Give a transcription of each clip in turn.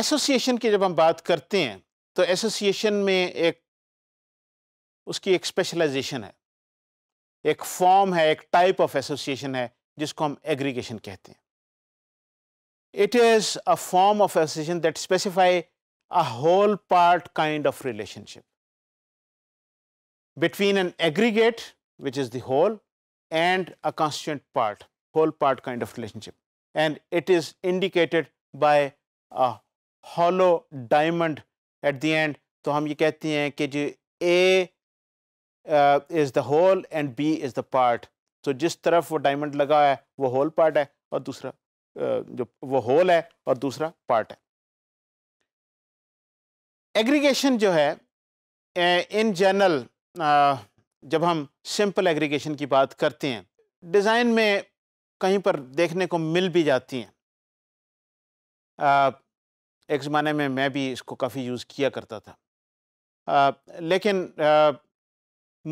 association की जब हम बात करते हैं तो एसोसिएशन में एक उसकी एक स्पेशलाइजेशन है एक फॉर्म है एक टाइप ऑफ एसोसिएशन है जिसको हम एग्रीगेशन कहते हैं it is a form of association that specify a whole part kind of relationship between an aggregate which is the whole and a constituent part whole part kind of relationship and it is indicated by hollow diamond at the end तो हम ये कहते हैं कि जी A is the whole and B is the part तो जिस तरफ वो डायमंड लगा है वो होल पार्ट है और दूसरा uh, जो वो होल है और दूसरा पार्ट है एग्रीगेशन जो है इन uh, जनरल uh, जब हम सिंपल एग्रीगेशन की बात करते हैं डिज़ाइन में कहीं पर देखने को मिल भी जाती हैं एक ज़माने में मैं भी इसको काफ़ी यूज़ किया करता था आ, लेकिन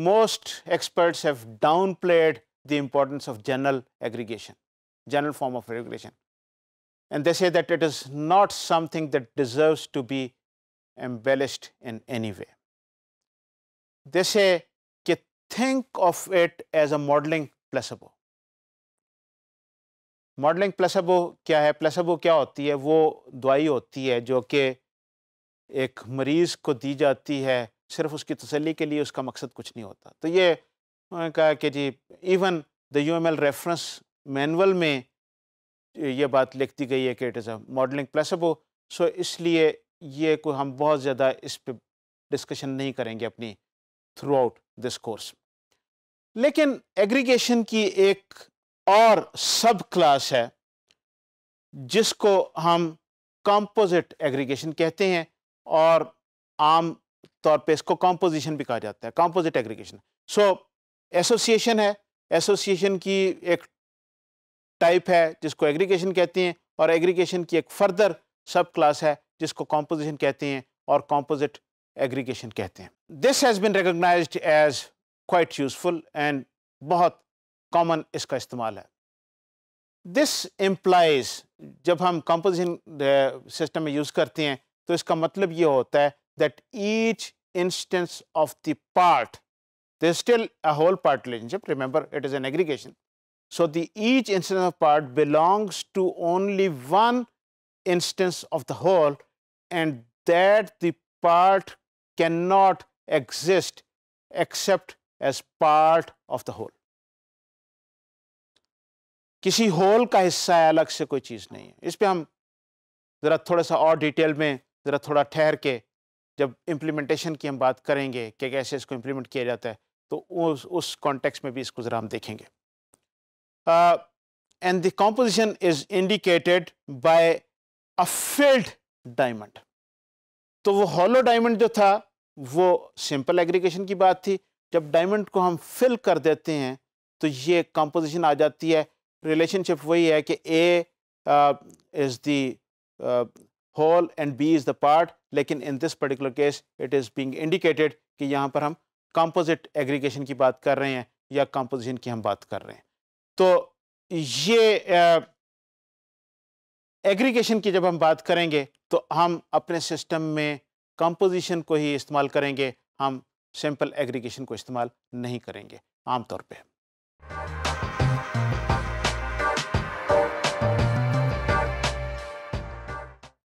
most experts have downplayed the importance of general aggregation general form of aggregation and this that it is not something that deserves to be embellished in any way this think of it as a modelling placebo modelling placebo क्या है प्लसबो क्या होती है वो दवाई होती है जो कि एक मरीज़ को दी जाती है सिर्फ उसकी तसली के लिए उसका मकसद कुछ नहीं होता तो ये उन्होंने कहा कि जी even the U M L reference manual में ये बात लिख दी गई है कि it is a modelling placebo so इसलिए ये को हम बहुत ज़्यादा इस पर डिस्कशन नहीं करेंगे अपनी थ्रू आउट दिस कोर्स लेकिन एग्रीगेशन की एक और सब क्लास है जिसको हम कंपोजिट एग्रीगेशन कहते हैं और आम तौर पे इसको कंपोजिशन भी कहा जाता है कंपोजिट एग्रीगेशन सो एसोसिएशन है एसोसिएशन की एक टाइप है जिसको एग्रीगेशन कहते हैं और एग्रीगेशन की एक फर्दर सब क्लास है जिसको कंपोजिशन कहते हैं और कंपोजिट एग्रीगेशन कहते हैं this has been recognise as quite useful and बहुत कॉमन इसका इस्तेमाल है दिस एम्प्लाइज जब हम कंपोजिशन सिस्टम में यूज़ करते हैं तो इसका मतलब ये होता है that each instance of the part they still a whole part relationship remember it is an aggregation so the each instance of part belongs to only one instance of the whole and that the part can not exist except as part of the whole किसी whole का हिस्सा है अलग से कोई चीज़ नहीं है इस पर हम ज़रा थोड़ा सा और डिटेल में ज़रा थोड़ा ठहर के जब इम्प्लीमेंटेशन की हम बात करेंगे कि कैसे इसको इम्प्लीमेंट किया जाता है तो उस उस कॉन्टेक्स्ट में भी इसको ज़रा हम देखेंगे and the composition is indicated by a filled diamond तो वो हॉलो डायमंड जो था वो सिंपल एग्रीगेशन की बात थी जब डायमंड को हम फिल कर देते हैं तो ये कंपोजिशन आ जाती है रिलेशनशिप वही है कि A is the whole and B is the part लेकिन in this particular case it is being indicated कि यहाँ पर हम कंपोजिट एग्रीगेशन की बात कर रहे हैं या कंपोजिशन की हम बात कर रहे हैं तो ये एग्रीगेशन uh, की जब हम बात करेंगे तो हम अपने सिस्टम में कंपोजिशन को ही इस्तेमाल करेंगे हम सिंपल एग्रीगेशन को इस्तेमाल नहीं करेंगे आमतौर पर